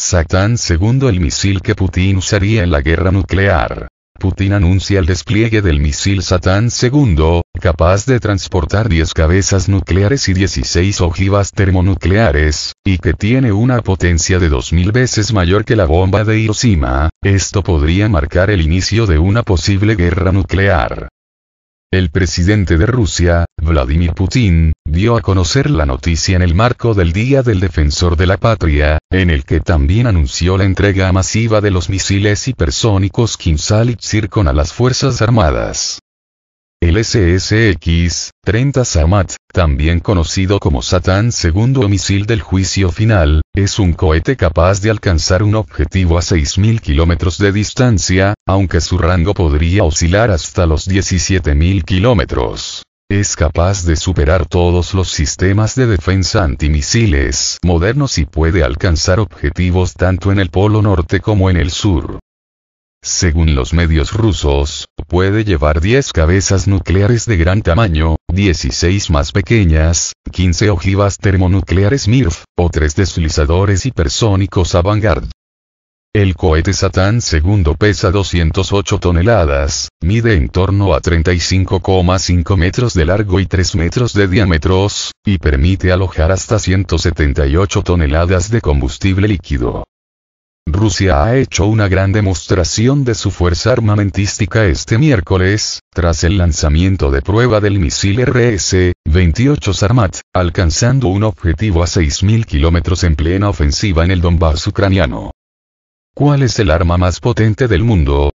Satán segundo el misil que Putin usaría en la guerra nuclear. Putin anuncia el despliegue del misil Satán II, capaz de transportar 10 cabezas nucleares y 16 ojivas termonucleares, y que tiene una potencia de 2.000 veces mayor que la bomba de Hiroshima, esto podría marcar el inicio de una posible guerra nuclear. El presidente de Rusia, Vladimir Putin, dio a conocer la noticia en el marco del Día del Defensor de la Patria, en el que también anunció la entrega masiva de los misiles hipersónicos y Zircon a las Fuerzas Armadas. El SSX-30 Samat, también conocido como Satán segundo misil del juicio final, es un cohete capaz de alcanzar un objetivo a 6.000 kilómetros de distancia, aunque su rango podría oscilar hasta los 17.000 kilómetros. Es capaz de superar todos los sistemas de defensa antimisiles modernos y puede alcanzar objetivos tanto en el polo norte como en el sur según los medios rusos, puede llevar 10 cabezas nucleares de gran tamaño, 16 más pequeñas, 15 ojivas termonucleares MIRF, o 3 deslizadores hipersónicos Avangard. El cohete Satán II pesa 208 toneladas, mide en torno a 35,5 metros de largo y 3 metros de diámetros, y permite alojar hasta 178 toneladas de combustible líquido. Rusia ha hecho una gran demostración de su fuerza armamentística este miércoles, tras el lanzamiento de prueba del misil RS-28 Sarmat, alcanzando un objetivo a 6.000 kilómetros en plena ofensiva en el Donbass ucraniano. ¿Cuál es el arma más potente del mundo?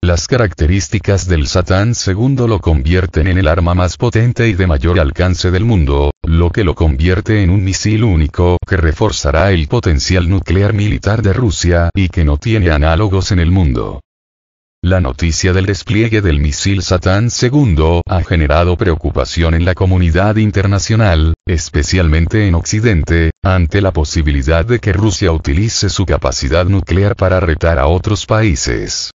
Las características del Satán II lo convierten en el arma más potente y de mayor alcance del mundo, lo que lo convierte en un misil único que reforzará el potencial nuclear militar de Rusia y que no tiene análogos en el mundo. La noticia del despliegue del misil Satán II ha generado preocupación en la comunidad internacional, especialmente en Occidente, ante la posibilidad de que Rusia utilice su capacidad nuclear para retar a otros países.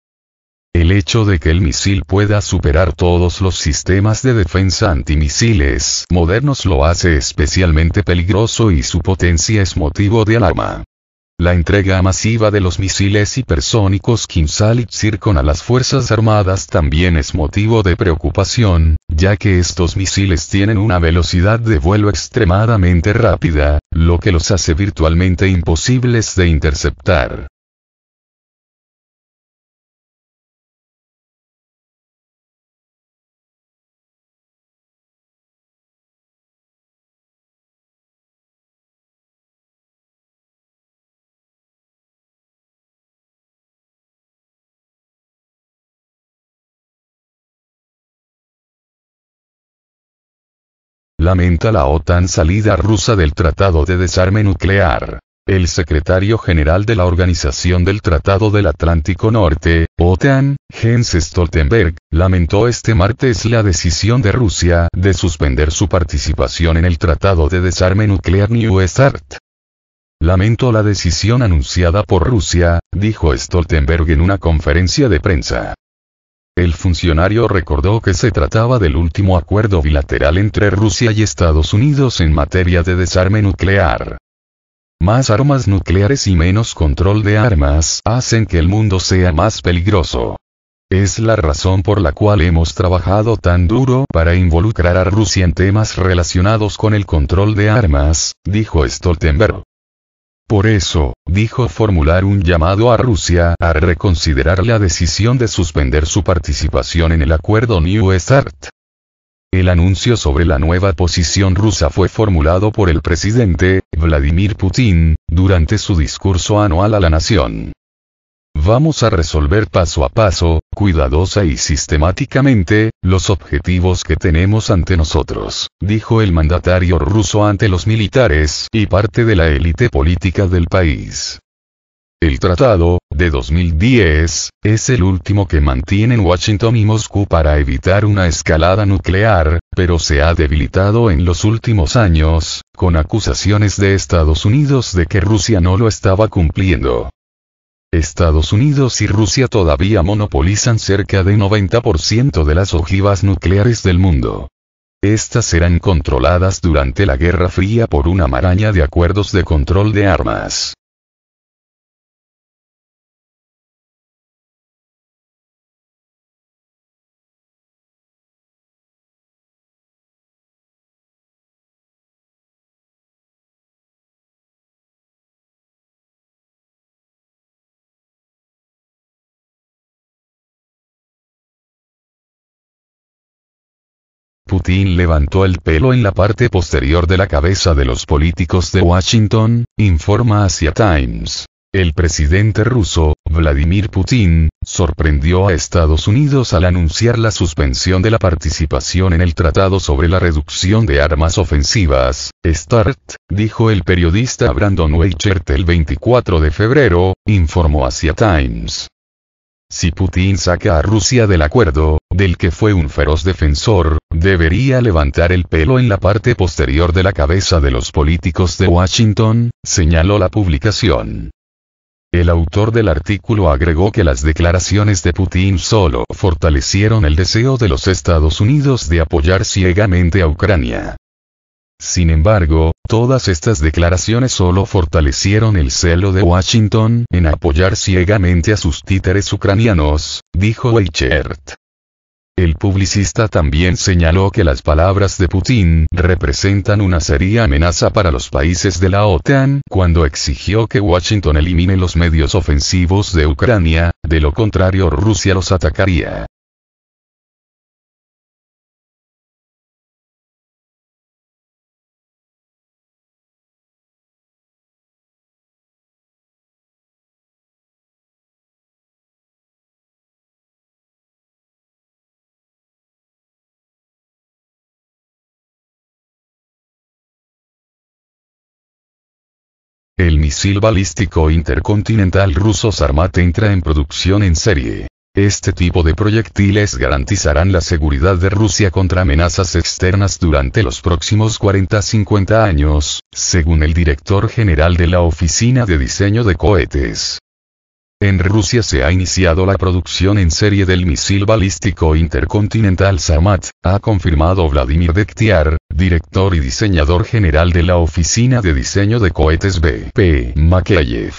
El hecho de que el misil pueda superar todos los sistemas de defensa antimisiles modernos lo hace especialmente peligroso y su potencia es motivo de alarma. La entrega masiva de los misiles hipersónicos Kinzhal y Zircon a las Fuerzas Armadas también es motivo de preocupación, ya que estos misiles tienen una velocidad de vuelo extremadamente rápida, lo que los hace virtualmente imposibles de interceptar. Lamenta la OTAN salida rusa del Tratado de Desarme Nuclear. El secretario general de la Organización del Tratado del Atlántico Norte, OTAN, Jens Stoltenberg, lamentó este martes la decisión de Rusia de suspender su participación en el Tratado de Desarme Nuclear New START. Lamento la decisión anunciada por Rusia, dijo Stoltenberg en una conferencia de prensa. El funcionario recordó que se trataba del último acuerdo bilateral entre Rusia y Estados Unidos en materia de desarme nuclear. Más armas nucleares y menos control de armas hacen que el mundo sea más peligroso. Es la razón por la cual hemos trabajado tan duro para involucrar a Rusia en temas relacionados con el control de armas, dijo Stoltenberg. Por eso, dijo formular un llamado a Rusia a reconsiderar la decisión de suspender su participación en el acuerdo New START. El anuncio sobre la nueva posición rusa fue formulado por el presidente, Vladimir Putin, durante su discurso anual a la nación. Vamos a resolver paso a paso, cuidadosa y sistemáticamente, los objetivos que tenemos ante nosotros, dijo el mandatario ruso ante los militares y parte de la élite política del país. El tratado, de 2010, es el último que mantienen Washington y Moscú para evitar una escalada nuclear, pero se ha debilitado en los últimos años, con acusaciones de Estados Unidos de que Rusia no lo estaba cumpliendo. Estados Unidos y Rusia todavía monopolizan cerca de 90% de las ojivas nucleares del mundo. Estas serán controladas durante la Guerra Fría por una maraña de acuerdos de control de armas. Putin levantó el pelo en la parte posterior de la cabeza de los políticos de Washington, informa Asia Times. El presidente ruso, Vladimir Putin, sorprendió a Estados Unidos al anunciar la suspensión de la participación en el Tratado sobre la Reducción de Armas Ofensivas, START, dijo el periodista Brandon Weichert el 24 de febrero, informó Asia Times. Si Putin saca a Rusia del acuerdo, del que fue un feroz defensor, debería levantar el pelo en la parte posterior de la cabeza de los políticos de Washington, señaló la publicación. El autor del artículo agregó que las declaraciones de Putin solo fortalecieron el deseo de los Estados Unidos de apoyar ciegamente a Ucrania. Sin embargo, todas estas declaraciones solo fortalecieron el celo de Washington en apoyar ciegamente a sus títeres ucranianos, dijo Weichert. El publicista también señaló que las palabras de Putin representan una seria amenaza para los países de la OTAN cuando exigió que Washington elimine los medios ofensivos de Ucrania, de lo contrario Rusia los atacaría. El misil balístico intercontinental ruso Sarmat entra en producción en serie. Este tipo de proyectiles garantizarán la seguridad de Rusia contra amenazas externas durante los próximos 40-50 años, según el director general de la Oficina de Diseño de Cohetes. En Rusia se ha iniciado la producción en serie del misil balístico intercontinental Samat, ha confirmado Vladimir Dektiar, director y diseñador general de la Oficina de Diseño de Cohetes B.P. Makayev.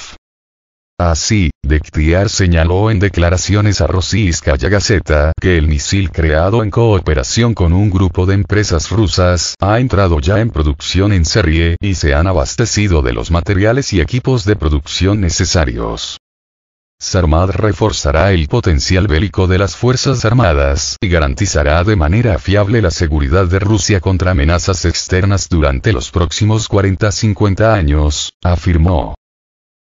Así, Dektiar señaló en declaraciones a Rossiyskaya Gazeta que el misil creado en cooperación con un grupo de empresas rusas ha entrado ya en producción en serie y se han abastecido de los materiales y equipos de producción necesarios. Sarmad reforzará el potencial bélico de las Fuerzas Armadas y garantizará de manera fiable la seguridad de Rusia contra amenazas externas durante los próximos 40-50 años, afirmó.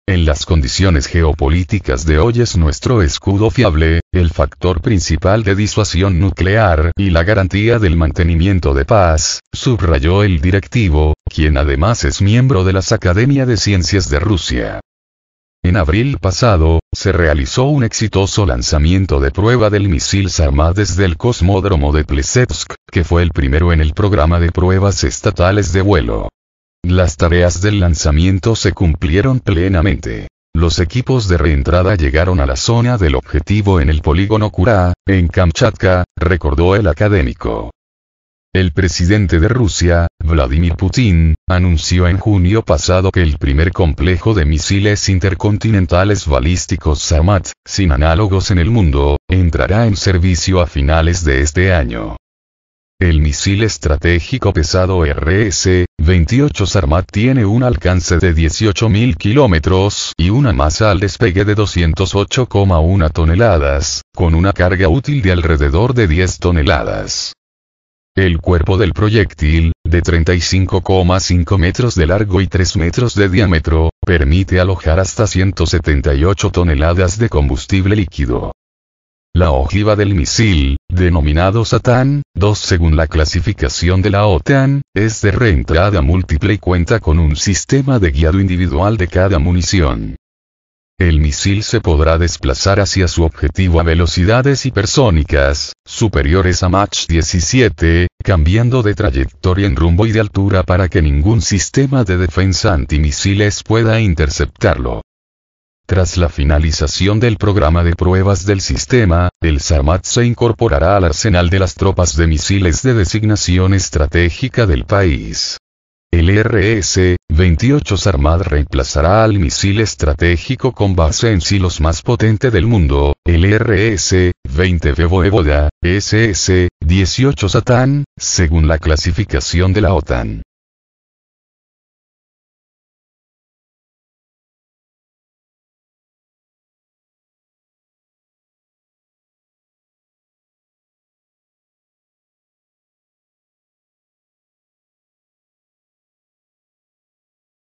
En las condiciones geopolíticas de hoy es nuestro escudo fiable, el factor principal de disuasión nuclear y la garantía del mantenimiento de paz, subrayó el directivo, quien además es miembro de las Academia de Ciencias de Rusia. En abril pasado, se realizó un exitoso lanzamiento de prueba del misil Sarmat desde el cosmódromo de Plesetsk, que fue el primero en el programa de pruebas estatales de vuelo. Las tareas del lanzamiento se cumplieron plenamente. Los equipos de reentrada llegaron a la zona del objetivo en el polígono Kurá, en Kamchatka, recordó el académico. El presidente de Rusia, Vladimir Putin, anunció en junio pasado que el primer complejo de misiles intercontinentales balísticos Sarmat, sin análogos en el mundo, entrará en servicio a finales de este año. El misil estratégico pesado RS-28 Sarmat tiene un alcance de 18.000 kilómetros y una masa al despegue de 208,1 toneladas, con una carga útil de alrededor de 10 toneladas. El cuerpo del proyectil, de 35,5 metros de largo y 3 metros de diámetro, permite alojar hasta 178 toneladas de combustible líquido. La ojiva del misil, denominado satan 2 según la clasificación de la OTAN, es de reentrada múltiple y cuenta con un sistema de guiado individual de cada munición. El misil se podrá desplazar hacia su objetivo a velocidades hipersónicas, superiores a Mach 17, cambiando de trayectoria en rumbo y de altura para que ningún sistema de defensa antimisiles pueda interceptarlo. Tras la finalización del programa de pruebas del sistema, el Sarmat se incorporará al arsenal de las tropas de misiles de designación estratégica del país. El RS-28 Sarmad reemplazará al misil estratégico con base en silos más potente del mundo, el RS-20 Voevoda, SS-18 Satan, según la clasificación de la OTAN.